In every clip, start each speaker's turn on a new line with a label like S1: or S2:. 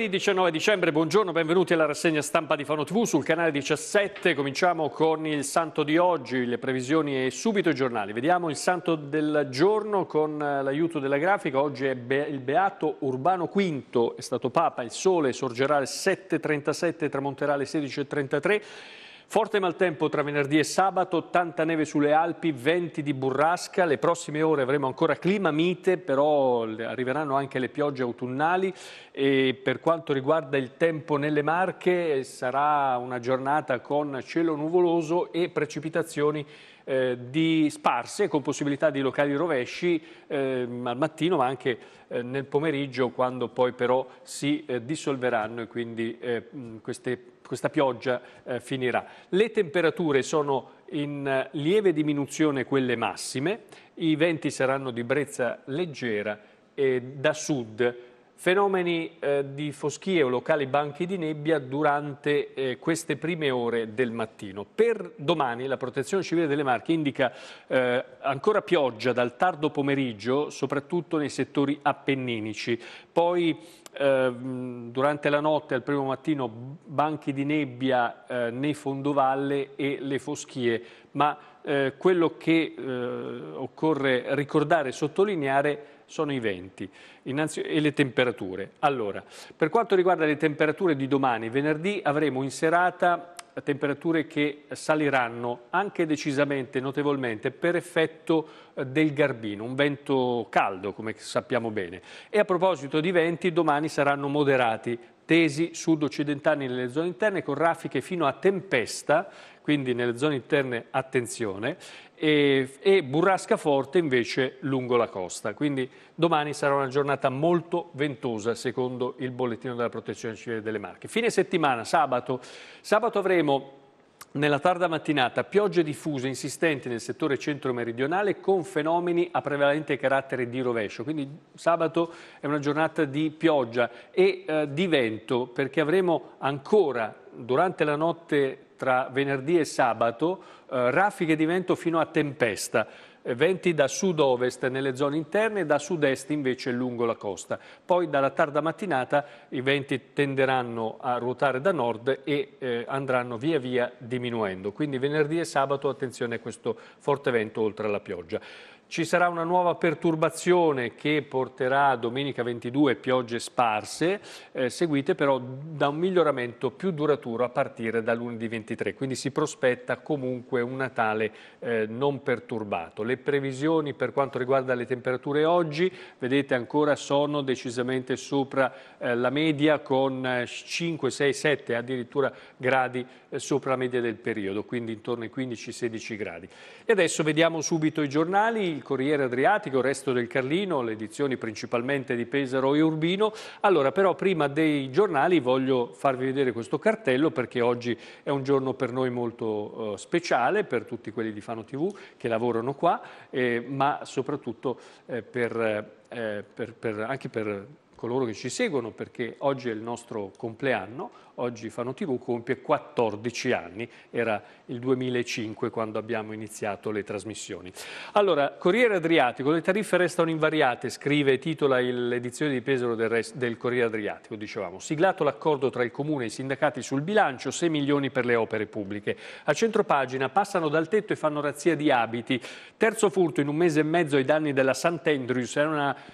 S1: Giovedì 19 dicembre, buongiorno, benvenuti alla rassegna stampa di Fano TV sul canale 17. Cominciamo con il santo di oggi, le previsioni e subito i giornali. Vediamo il santo del giorno con eh, l'aiuto della grafica. Oggi è il beato Urbano V, è stato papa, il sole sorgerà alle 7.37 e tramonterà alle 16.33. Forte maltempo tra venerdì e sabato, tanta neve sulle Alpi, venti di burrasca. Le prossime ore avremo ancora clima mite, però arriveranno anche le piogge autunnali. E per quanto riguarda il tempo nelle Marche, sarà una giornata con cielo nuvoloso e precipitazioni eh, di sparse con possibilità di locali rovesci eh, al mattino ma anche eh, nel pomeriggio quando poi però si eh, dissolveranno e quindi eh, queste, questa pioggia eh, finirà. Le temperature sono in lieve diminuzione quelle massime, i venti saranno di brezza leggera e da sud Fenomeni eh, di foschie o locali banchi di nebbia durante eh, queste prime ore del mattino. Per domani la Protezione Civile delle Marche indica eh, ancora pioggia dal tardo pomeriggio, soprattutto nei settori appenninici. Poi ehm, durante la notte al primo mattino banchi di nebbia eh, nei fondovalle e le foschie, ma eh, quello che eh, occorre ricordare e sottolineare sono i venti Innanzi... e le temperature. Allora, per quanto riguarda le temperature di domani, venerdì avremo in serata temperature che saliranno anche decisamente, notevolmente, per effetto eh, del Garbino, un vento caldo come sappiamo bene. E a proposito di venti, domani saranno moderati, tesi sud-occidentali nelle zone interne con raffiche fino a tempesta, quindi nelle zone interne attenzione, e, e burrasca forte invece lungo la costa. Quindi domani sarà una giornata molto ventosa secondo il bollettino della protezione civile delle Marche. Fine settimana, sabato, sabato avremo nella tarda mattinata piogge diffuse insistenti nel settore centro-meridionale con fenomeni a prevalente carattere di rovescio, quindi sabato è una giornata di pioggia e eh, di vento perché avremo ancora durante la notte tra venerdì e sabato eh, raffiche di vento fino a tempesta eh, venti da sud-ovest nelle zone interne e da sud-est invece lungo la costa. Poi dalla tarda mattinata i venti tenderanno a ruotare da nord e eh, andranno via via diminuendo. Quindi venerdì e sabato attenzione a questo forte vento oltre alla pioggia. Ci sarà una nuova perturbazione che porterà domenica 22 piogge sparse, eh, seguite però da un miglioramento più duraturo a partire da lunedì 23, quindi si prospetta comunque un Natale eh, non perturbato. Le previsioni per quanto riguarda le temperature oggi, vedete ancora sono decisamente sopra eh, la media con 5, 6, 7 addirittura gradi eh, sopra la media del periodo, quindi intorno ai 15-16 gradi. E adesso vediamo subito i giornali, il Corriere Adriatico, il Resto del Carlino, le edizioni principalmente di Pesaro e Urbino. Allora però prima dei giornali voglio farvi vedere questo cartello perché oggi è un giorno per noi molto eh, speciale, per tutti quelli di Fano TV che lavorano qua, eh, ma soprattutto eh, per, eh, per, per, anche per coloro che ci seguono perché oggi è il nostro compleanno, oggi Fano TV compie 14 anni, era il 2005 quando abbiamo iniziato le trasmissioni. Allora, Corriere Adriatico, le tariffe restano invariate, scrive e titola l'edizione di Pesaro del, del Corriere Adriatico, dicevamo, siglato l'accordo tra il Comune e i sindacati sul bilancio, 6 milioni per le opere pubbliche. A centropagina passano dal tetto e fanno razzia di abiti, terzo furto in un mese e mezzo ai danni della Sant'Andrews, è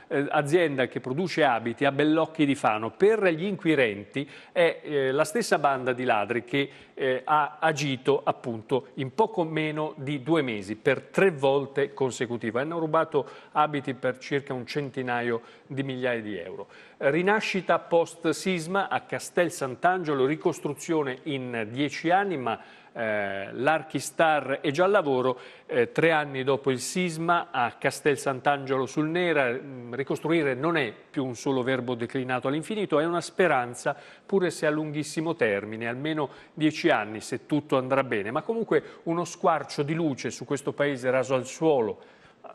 S1: un'azienda eh, che produce abiti, abiti a Bellocchi di Fano. Per gli inquirenti è eh, la stessa banda di ladri che eh, ha agito appunto in poco meno di due mesi per tre volte consecutive. Hanno rubato abiti per circa un centinaio di migliaia di euro. Rinascita post sisma a Castel Sant'Angelo, ricostruzione in dieci anni, ma eh, l'Archistar è già al lavoro eh, tre anni dopo il sisma a Castel Sant'Angelo sul Nera. Mm, ricostruire non è più un solo verbo declinato all'infinito, è una speranza, pure se a lunghissimo termine, almeno dieci anni se tutto andrà bene, ma comunque uno squarcio di luce su questo paese raso al suolo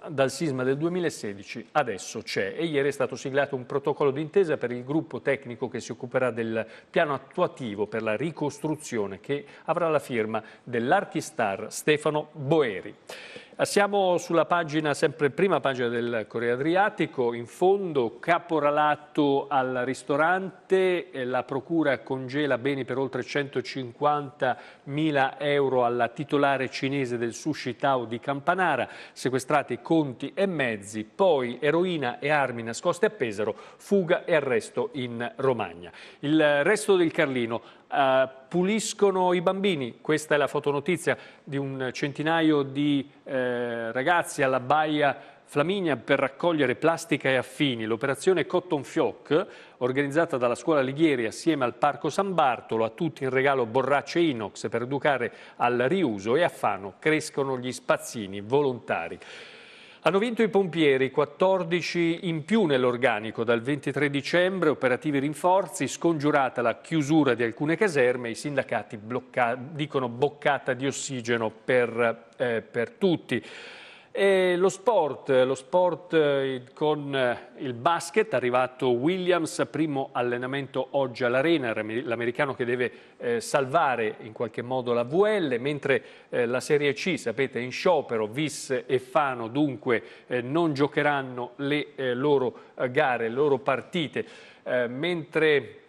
S1: dal sisma del 2016 adesso c'è e ieri è stato siglato un protocollo d'intesa per il gruppo tecnico che si occuperà del piano attuativo per la ricostruzione che avrà la firma dell'archistar Stefano Boeri. Siamo sulla pagina, sempre prima pagina del Corriere Adriatico, in fondo caporalato al ristorante, eh, la procura congela beni per oltre 150 mila euro alla titolare cinese del sushi Tao di Campanara, sequestrati conti e mezzi, poi eroina e armi nascoste a Pesaro, fuga e arresto in Romagna. Il resto del Carlino eh, puliscono i bambini. Questa è la fotonotizia di un centinaio di eh, ragazzi alla baia Flaminia per raccogliere plastica e affini. L'operazione Cotton Fioc, organizzata dalla scuola Lighieri assieme al Parco San Bartolo, a tutti in regalo borracce inox per educare al riuso e a Fano crescono gli spazzini volontari. Hanno vinto i pompieri, 14 in più nell'organico. Dal 23 dicembre operativi rinforzi, scongiurata la chiusura di alcune caserme, i sindacati dicono boccata di ossigeno per, eh, per tutti. E lo sport, lo sport eh, con eh, il basket, è arrivato Williams, primo allenamento oggi all'Arena, l'americano che deve eh, salvare in qualche modo la VL, mentre la Serie C, sapete, è in sciopero, Vis e Fano dunque non giocheranno le loro gare, le loro partite, mentre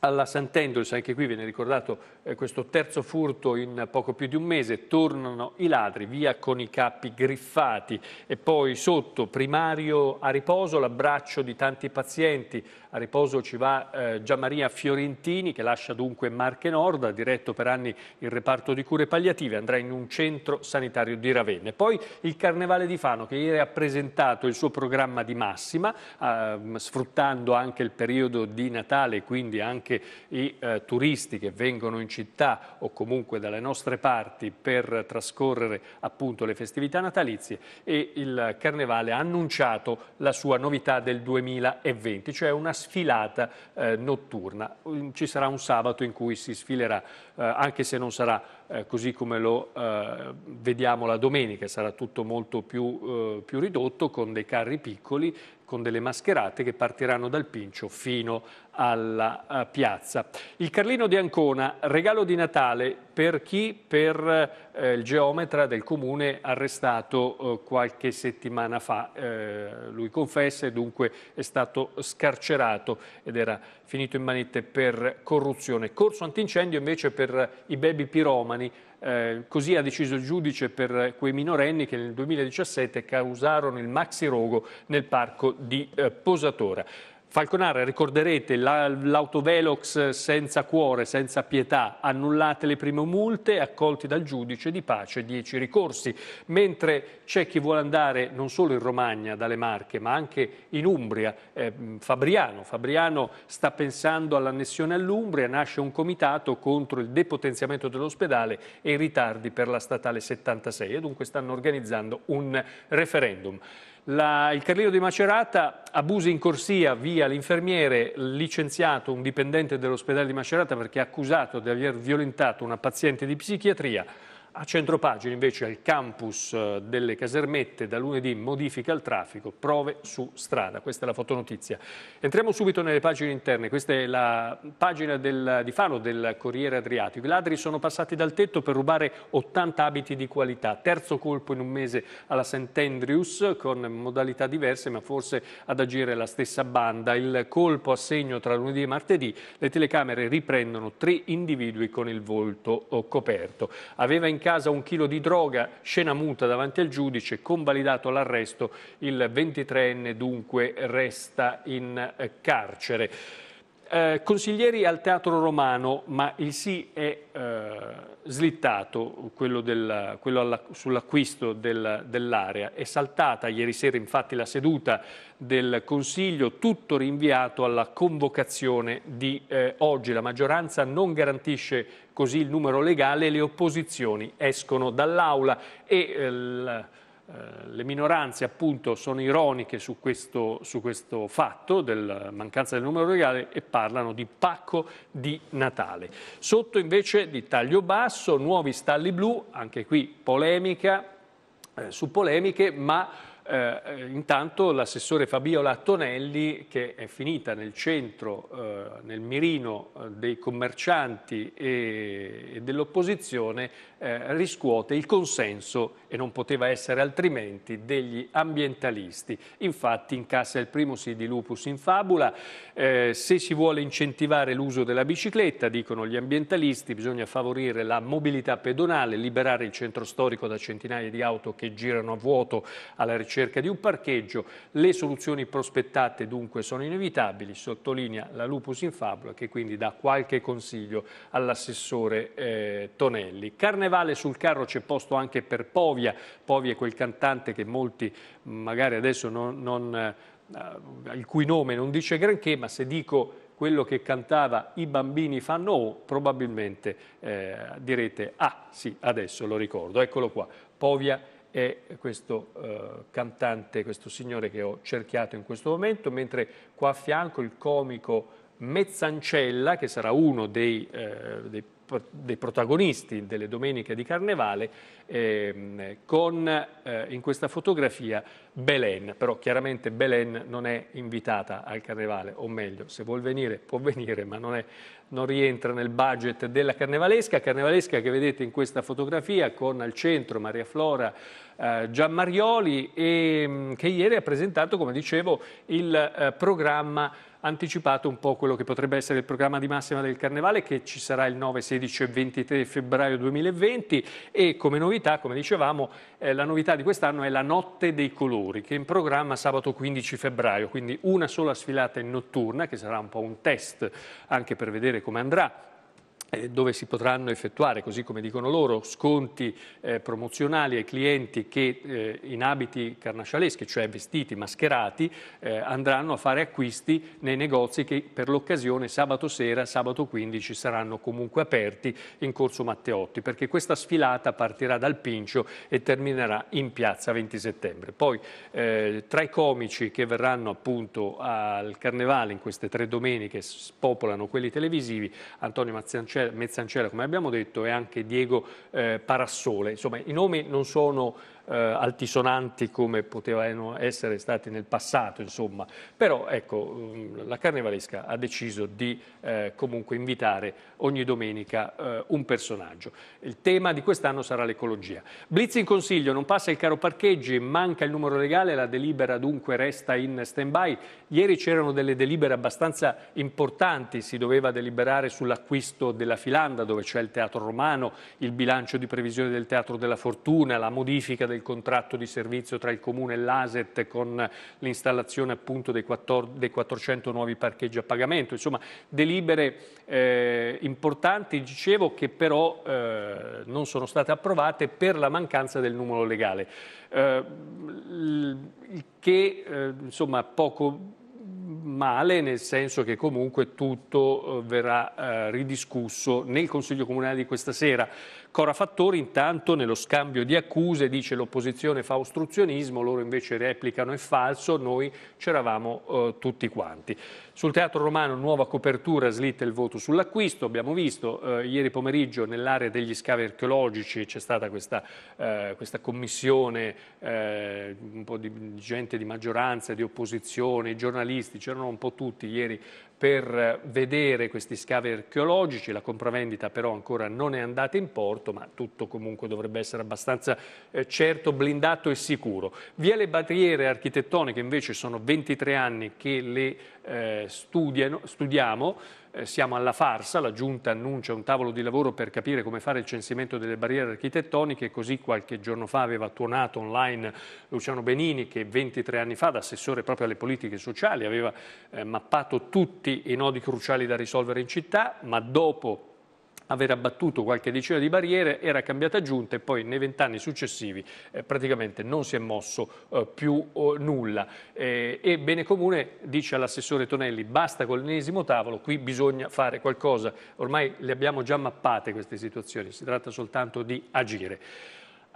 S1: alla Sant'Endulce, anche qui viene ricordato eh, questo terzo furto in poco più di un mese, tornano i ladri via con i capi griffati e poi sotto primario a riposo l'abbraccio di tanti pazienti a riposo ci va eh, Gianmaria Fiorentini che lascia dunque Marche Nord, ha diretto per anni il reparto di cure palliative, andrà in un centro sanitario di Ravenna. Poi il Carnevale di Fano che ieri ha presentato il suo programma di massima, eh, sfruttando anche il periodo di Natale, quindi anche i eh, turisti che vengono in città o comunque dalle nostre parti per trascorrere appunto le festività natalizie e il Carnevale ha annunciato la sua novità del 2020, cioè una sfilata eh, notturna. Ci sarà un sabato in cui si sfilerà, eh, anche se non sarà eh, così come lo eh, vediamo la domenica, sarà tutto molto più, eh, più ridotto con dei carri piccoli con delle mascherate che partiranno dal Pincio fino alla eh, piazza. Il Carlino di Ancona, regalo di Natale per chi? Per eh, il geometra del comune arrestato eh, qualche settimana fa. Eh, lui confessa e dunque è stato scarcerato ed era finito in manette per corruzione. Corso antincendio invece per eh, i baby piromani italiani, eh, così ha deciso il giudice per quei minorenni che nel 2017 causarono il maxi rogo nel parco di eh, Posatora. Falconara, ricorderete l'autovelox senza cuore, senza pietà, annullate le prime multe, accolti dal giudice di pace dieci ricorsi, mentre c'è chi vuole andare non solo in Romagna dalle Marche, ma anche in Umbria, eh, Fabriano. Fabriano sta pensando all'annessione all'Umbria, nasce un comitato contro il depotenziamento dell'ospedale e i ritardi per la statale 76 e dunque stanno organizzando un referendum. La, il Carlino di Macerata, abusi in corsia via l'infermiere licenziato un dipendente dell'ospedale di Macerata perché accusato di aver violentato una paziente di psichiatria. A centropagina invece al campus eh, delle casermette da lunedì modifica il traffico, prove su strada. Questa è la fotonotizia. Entriamo subito nelle pagine interne. Questa è la pagina del, di Fano del Corriere Adriatico. I ladri sono passati dal tetto per rubare 80 abiti di qualità. Terzo colpo in un mese alla St. Andrews con modalità diverse ma forse ad agire la stessa banda. Il colpo a segno tra lunedì e martedì. Le telecamere riprendono tre individui con il volto eh, coperto. Aveva in casa un chilo di droga, scena muta davanti al giudice, convalidato l'arresto, il 23enne dunque resta in eh, carcere eh, consiglieri al Teatro Romano, ma il sì è eh, slittato, quello, del, quello sull'acquisto del, dell'area. È saltata ieri sera infatti la seduta del Consiglio, tutto rinviato alla convocazione di eh, oggi. La maggioranza non garantisce così il numero legale le opposizioni escono dall'Aula e eh, eh, le minoranze appunto sono ironiche su questo, su questo fatto della mancanza del numero legale e parlano di pacco di Natale. Sotto invece di taglio basso, nuovi stalli blu, anche qui polemica eh, su polemiche, ma eh, intanto l'assessore Fabiola Tonelli, che è finita nel centro, eh, nel mirino eh, dei commercianti e, e dell'opposizione, eh, riscuote il consenso, e non poteva essere altrimenti, degli ambientalisti. Infatti incassa il primo sì di lupus in fabula, eh, se si vuole incentivare l'uso della bicicletta, dicono gli ambientalisti, bisogna favorire la mobilità pedonale, liberare il centro storico da centinaia di auto che girano a vuoto alla ricerca di un parcheggio. Le soluzioni prospettate dunque sono inevitabili, sottolinea la lupus in fabula che quindi dà qualche consiglio all'assessore eh, Tonelli. Carne Vale sul carro c'è posto anche per Povia, Povia è quel cantante che molti magari adesso non, non, eh, il cui nome non dice granché, ma se dico quello che cantava I bambini fanno O, probabilmente eh, direte, ah sì, adesso lo ricordo, eccolo qua, Povia è questo eh, cantante, questo signore che ho cerchiato in questo momento, mentre qua a fianco il comico Mezzancella, che sarà uno dei, eh, dei dei protagonisti delle domeniche di Carnevale ehm, con eh, in questa fotografia Belen, però chiaramente Belen non è invitata al Carnevale, o meglio, se vuol venire può venire, ma non, è, non rientra nel budget della Carnevalesca, Carnevalesca che vedete in questa fotografia con al centro Maria Flora, eh, Gianmarioli e, mm, che ieri ha presentato, come dicevo, il eh, programma anticipato un po' quello che potrebbe essere il programma di massima del Carnevale che ci sarà il 9, 16 e 23 febbraio 2020 e come novità, come dicevamo, eh, la novità di quest'anno è la Notte dei Colori che è in programma sabato 15 febbraio, quindi una sola sfilata in notturna che sarà un po' un test anche per vedere come andrà eh, dove si potranno effettuare, così come dicono loro, sconti eh, promozionali ai clienti che eh, in abiti carnascialeschi, cioè vestiti, mascherati, eh, andranno a fare acquisti nei negozi che per l'occasione sabato sera, sabato 15 saranno comunque aperti in Corso Matteotti, perché questa sfilata partirà dal Pincio e terminerà in Piazza 20 settembre. Poi eh, tra i comici che verranno appunto al Carnevale in queste tre domeniche spopolano quelli televisivi, Antonio Mazziancelli Mezzancello, come abbiamo detto, e anche Diego eh, Parassole. Insomma, i nomi non sono eh, altisonanti come potevano essere stati nel passato, insomma. Però ecco, mm, la Carnevalesca ha deciso di eh, comunque invitare ogni domenica eh, un personaggio. Il tema di quest'anno sarà l'ecologia. Blitz in consiglio, non passa il caro parcheggi, manca il numero legale, la delibera dunque resta in stand-by. Ieri c'erano delle delibere abbastanza importanti, si doveva deliberare sull'acquisto della Filanda, dove c'è il Teatro Romano, il bilancio di previsione del Teatro della Fortuna, la modifica del contratto di servizio tra il Comune e l'ASET con l'installazione appunto dei, 14, dei, 400 nuovi parcheggi a pagamento. Insomma, delibere eh, importanti, dicevo, che però eh, non sono state approvate per la mancanza del numero legale. Eh, che eh, insomma poco male, nel senso che comunque tutto eh, verrà eh, ridiscusso nel Consiglio Comunale di questa sera. Cora Fattori intanto nello scambio di accuse dice l'opposizione fa ostruzionismo, loro invece replicano è falso, noi c'eravamo eh, tutti quanti. Sul teatro romano nuova copertura, slitta il voto sull'acquisto, abbiamo visto eh, ieri pomeriggio nell'area degli scavi archeologici c'è stata questa, eh, questa commissione, eh, un po' di gente di maggioranza, di opposizione, i giornalisti, c'erano un po' tutti ieri per eh, vedere questi scavi archeologici, la compravendita però ancora non è andata in porto, rapporto, ma tutto comunque dovrebbe essere abbastanza eh, certo, blindato e sicuro. Via le barriere architettoniche invece sono 23 anni che le eh, studiano, studiamo, eh, siamo alla farsa, la Giunta annuncia un tavolo di lavoro per capire come fare il censimento delle barriere architettoniche, così qualche giorno fa aveva tuonato online Luciano Benini che 23 anni fa da assessore proprio alle politiche sociali aveva eh, mappato tutti i nodi cruciali da risolvere in città, ma dopo aver abbattuto qualche decina di barriere, era cambiata giunta e poi nei vent'anni successivi eh, praticamente non si è mosso eh, più oh, nulla. Eh, e Bene Comune dice all'assessore Tonelli basta con l'ennesimo tavolo, qui bisogna fare qualcosa. Ormai le abbiamo già mappate queste situazioni, si tratta soltanto di agire.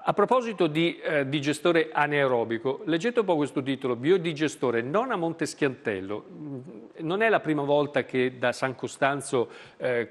S1: A proposito di eh, digestore anaerobico, leggete un po' questo titolo, biodigestore, non a Monteschiantello. Mm, non è la prima volta che da San Costanzo eh,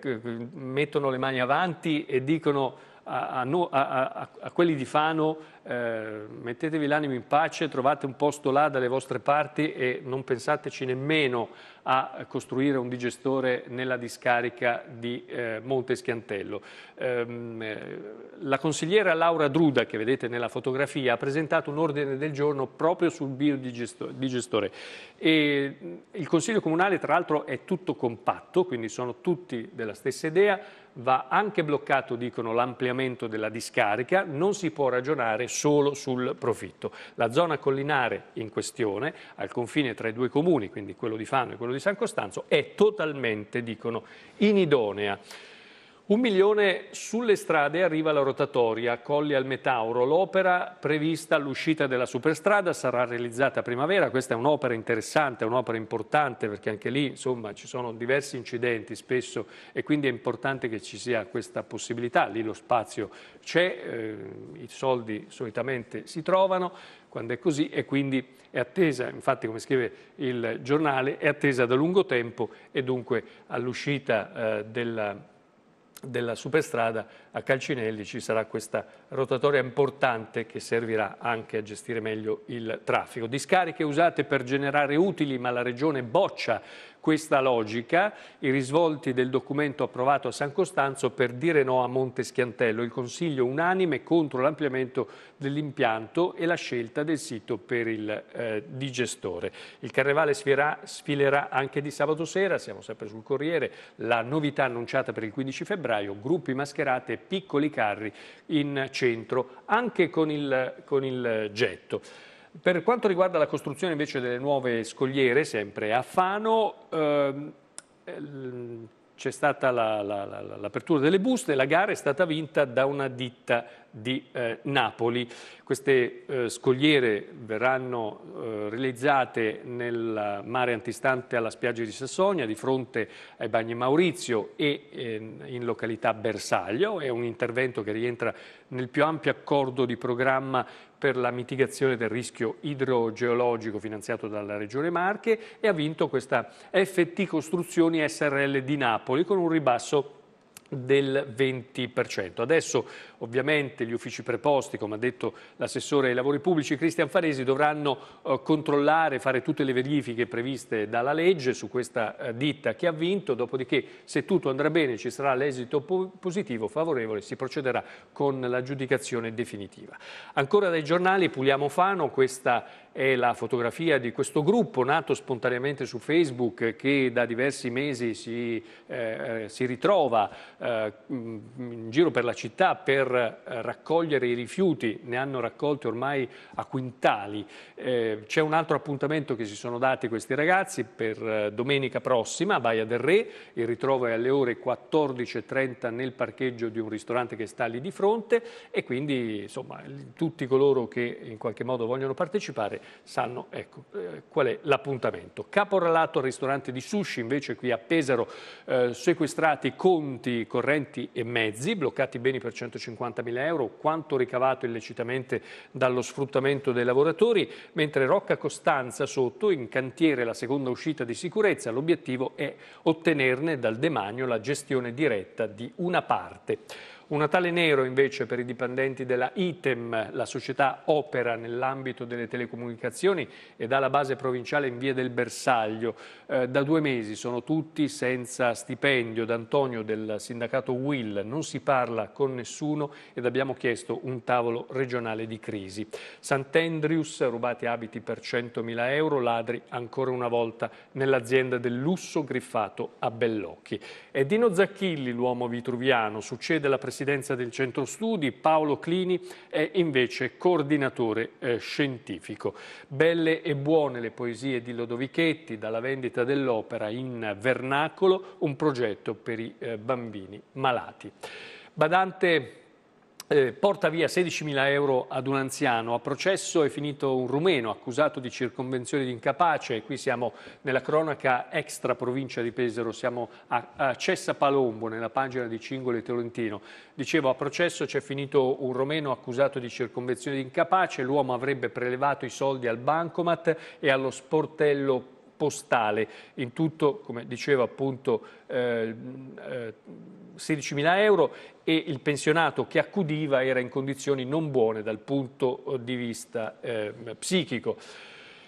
S1: mettono le mani avanti e dicono a, a, a, a quelli di Fano eh, mettetevi l'animo in pace, trovate un posto là dalle vostre parti e non pensateci nemmeno a costruire un digestore nella discarica di eh, Monte Schiantello. Ehm, eh, la consigliera Laura Druda, che vedete nella fotografia, ha presentato un ordine del giorno proprio sul biodigestore. E mm, il Consiglio Comunale, tra l'altro, è tutto compatto, quindi sono tutti della stessa idea, va anche bloccato, dicono, l'ampliamento della discarica, non si può ragionare solo sul profitto. La zona collinare in questione, al confine tra i due comuni, quindi quello di Fano e quello di San Costanzo, è totalmente, dicono, inidonea. Un milione sulle strade arriva la rotatoria Colli al Metauro. L'opera prevista all'uscita della superstrada sarà realizzata a primavera. Questa è un'opera interessante, un'opera importante perché anche lì insomma, ci sono diversi incidenti spesso e quindi è importante che ci sia questa possibilità. Lì lo spazio c'è, eh, i soldi solitamente si trovano quando è così e quindi è attesa, infatti come scrive il giornale, è attesa da lungo tempo e dunque all'uscita eh, della della superstrada a Calcinelli ci sarà questa rotatoria importante che servirà anche a gestire meglio il traffico. Discariche usate per generare utili ma la Regione boccia questa logica, i risvolti del documento approvato a San Costanzo per dire no a Monte Schiantello, il Consiglio unanime contro l'ampliamento dell'impianto e la scelta del sito per il eh, digestore. Il Carnevale sfierà, sfilerà anche di sabato sera, siamo sempre sul Corriere, la novità annunciata per il 15 febbraio, gruppi mascherate e piccoli carri in centro, anche con il, con il eh, getto. Per quanto riguarda la costruzione invece delle nuove scogliere, sempre a Fano, ehm, ehm c'è stata l'apertura la, la, delle buste, la gara è stata vinta da una ditta di eh, Napoli. Queste eh, scogliere verranno eh, realizzate nel mare antistante alla spiaggia di Sassonia, di fronte ai bagni Maurizio e ehm, in località Bersaglio. È un intervento che rientra nel più ampio accordo di programma per la mitigazione del rischio idrogeologico finanziato dalla Regione Marche e ha vinto questa FT Costruzioni SRL di Napoli con un ribasso del 20%. Adesso Ovviamente gli uffici preposti, come ha detto l'assessore ai lavori pubblici Cristian Faresi, dovranno eh, controllare, fare tutte le verifiche previste dalla legge su questa eh, ditta che ha vinto, dopodiché se tutto andrà bene ci sarà l'esito po positivo, favorevole, si procederà con l'aggiudicazione definitiva. Ancora dai giornali Puliamo Fano, questa è la fotografia di questo gruppo nato spontaneamente su Facebook che da diversi mesi si, eh, eh si ritrova eh, in giro per la città per eh, raccogliere i rifiuti, ne hanno raccolti ormai a quintali. Eh, C'è un altro appuntamento che si sono dati questi ragazzi per eh, domenica prossima a Baia del Re, il ritrovo è alle ore 14.30 nel parcheggio di un ristorante che sta lì di fronte e quindi insomma, tutti coloro che in qualche modo vogliono partecipare sanno ecco, eh, qual è l'appuntamento. Caporalato al ristorante di sushi invece qui a Pesaro, eh, sequestrati conti correnti e mezzi, bloccati beni per 150 50.000 euro, quanto ricavato illecitamente dallo sfruttamento dei lavoratori, mentre Rocca Costanza sotto, in cantiere la seconda uscita di sicurezza, l'obiettivo è ottenerne dal demanio la gestione diretta di una parte. Un Natale nero invece per i dipendenti della ITEM, la società opera nell'ambito delle telecomunicazioni ed ha la base provinciale in via del Bersaglio. Eh, da due mesi sono tutti senza stipendio. D'Antonio del sindacato Will non si parla con nessuno ed abbiamo chiesto un tavolo regionale di crisi. Sant'Andrews, rubati abiti per 100.000 euro, ladri ancora una volta nell'azienda del lusso griffato a Bellocchi. È Dino Zacchilli, l'uomo vitruviano, succede alla presidenza presidenza del Centro Studi, Paolo Clini è invece coordinatore eh, scientifico. Belle e buone le poesie di Lodovichetti, dalla vendita dell'opera in vernacolo, un progetto per i eh, bambini malati. Badante eh, porta via 16.000 euro ad un anziano. A processo è finito un rumeno accusato di circonvenzione di incapace. Qui siamo nella cronaca extra provincia di Pesaro, siamo a, a Cessa Palombo, nella pagina di Cingole Tolentino. Dicevo, a processo c'è finito un rumeno accusato di circonvenzione di incapace. L'uomo avrebbe prelevato i soldi al bancomat e allo sportello postale, in tutto, come diceva appunto, eh, eh, 16.000 euro e il pensionato che accudiva era in condizioni non buone dal punto di vista eh, psichico.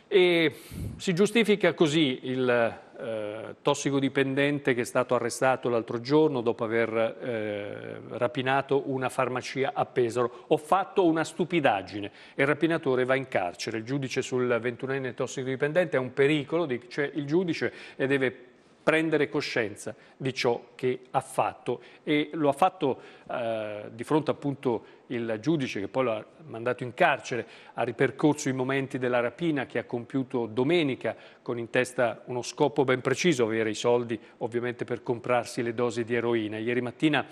S1: E si giustifica così il eh, tossicodipendente che è stato arrestato l'altro giorno dopo aver eh, rapinato una farmacia a Pesaro. Ho fatto una stupidaggine e il rapinatore va in carcere. Il giudice sul 21enne tossicodipendente è un pericolo, dice cioè il giudice, e eh, deve prendere coscienza di ciò che ha fatto e lo ha fatto eh, di fronte appunto il giudice che poi lo ha mandato in carcere, ha ripercorso i momenti della rapina che ha compiuto domenica con in testa uno scopo ben preciso, avere i soldi ovviamente per comprarsi le dosi di eroina. Ieri mattina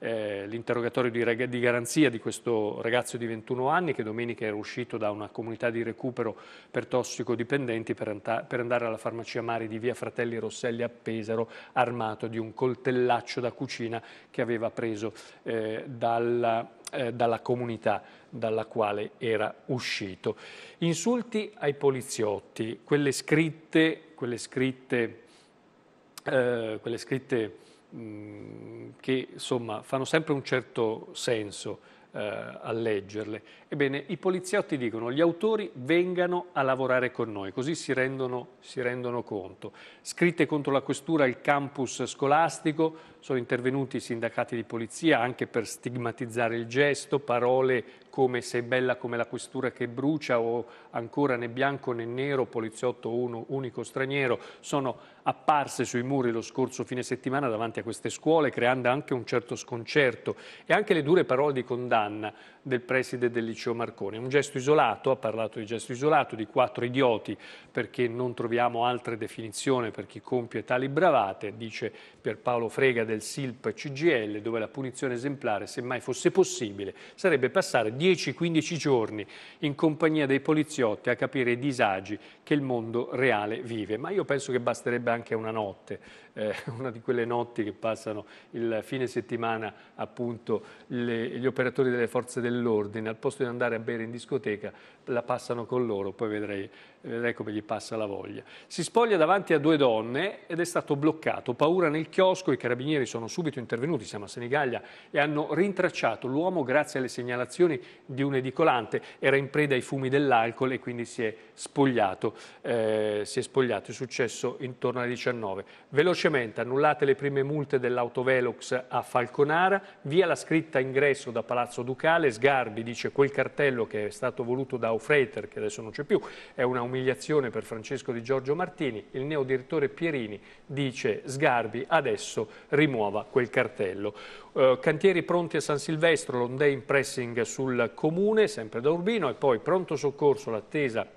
S1: eh, l'interrogatorio di, di, garanzia di questo ragazzo di 21 anni che domenica era uscito da una comunità di recupero per tossicodipendenti per, per andare alla farmacia Mari di via Fratelli Rosselli a Pesaro armato di un coltellaccio da cucina che aveva preso eh, dalla eh, dalla comunità dalla quale era uscito. Insulti ai poliziotti, quelle scritte, quelle scritte, eh, quelle scritte Mm, che insomma, fanno sempre un certo senso eh, a leggerle Ebbene, i poliziotti dicono gli autori vengano a lavorare con noi, così si rendono, si rendono conto. Scritte contro la questura il campus scolastico, sono intervenuti i sindacati di polizia anche per stigmatizzare il gesto, parole come sei bella come la questura che brucia o ancora né bianco né nero, poliziotto uno, unico straniero, sono apparse sui muri lo scorso fine settimana davanti a queste scuole, creando anche un certo sconcerto e anche le dure parole di condanna del preside del liceo liceo Marconi. un gesto isolato, ha parlato di gesto isolato, di quattro idioti, perché non troviamo altre definizioni per chi compie tali bravate, dice Pierpaolo Frega del SILP CGL, dove la punizione esemplare, se mai fosse possibile, sarebbe passare 10-15 giorni in compagnia dei poliziotti a capire i disagi che il mondo reale vive. Ma io penso che basterebbe anche una notte eh, una di quelle notti che passano il fine settimana appunto le, gli operatori delle forze dell'ordine, al posto di andare a bere in discoteca la passano con loro, poi vedrei, vedrei come gli passa la voglia. Si spoglia davanti a due donne ed è stato bloccato, paura nel chiosco, i carabinieri sono subito intervenuti, siamo a Senigallia, e hanno rintracciato l'uomo grazie alle segnalazioni di un edicolante, era in preda ai fumi dell'alcol e quindi si è spogliato, eh, si è spogliato, è successo intorno alle 19. Veloce Velocemente annullate le prime multe dell'autovelox a Falconara, via la scritta ingresso da Palazzo Ducale, Sgarbi dice quel cartello che è stato voluto da Aufreiter, che adesso non c'è più, è una umiliazione per Francesco Di Giorgio Martini, il neodirettore Pierini dice Sgarbi adesso rimuova quel cartello. Eh, cantieri pronti a San Silvestro, l'onday in pressing sul comune, sempre da Urbino e poi pronto soccorso, l'attesa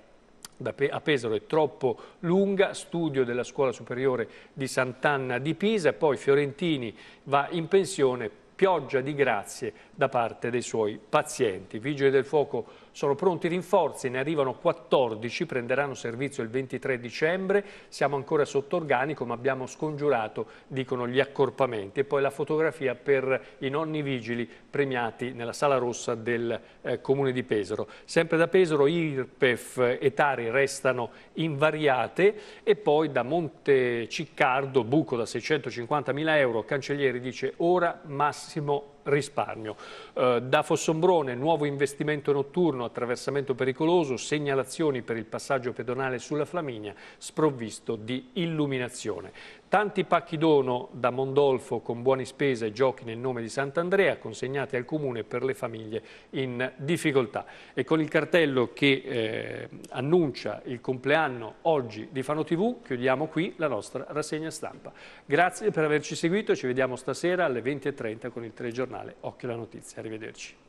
S1: a Pesaro è troppo lunga, studio della scuola superiore di Sant'Anna di Pisa, poi Fiorentini va in pensione, pioggia di grazie da parte dei suoi pazienti. Vigili del fuoco sono pronti i rinforzi, ne arrivano 14, prenderanno servizio il 23 dicembre, siamo ancora sotto organico ma abbiamo scongiurato, dicono, gli accorpamenti. E poi la fotografia per i nonni vigili premiati nella Sala Rossa del eh, Comune di Pesaro. Sempre da Pesaro IRPEF e Tari restano invariate e poi da Monte Ciccardo, buco da 650 mila euro, Cancellieri dice ora massimo risparmio. Eh, da Fossombrone nuovo investimento notturno, attraversamento pericoloso, segnalazioni per il passaggio pedonale sulla Flaminia sprovvisto di illuminazione. Tanti pacchi dono da Mondolfo con buoni spese e giochi nel nome di Sant'Andrea consegnati al Comune per le famiglie in difficoltà. E con il cartello che eh, annuncia il compleanno oggi di Fano TV chiudiamo qui la nostra rassegna stampa. Grazie per averci seguito, ci vediamo stasera alle 20.30 con il telegiornale Occhio la Notizia. Arrivederci.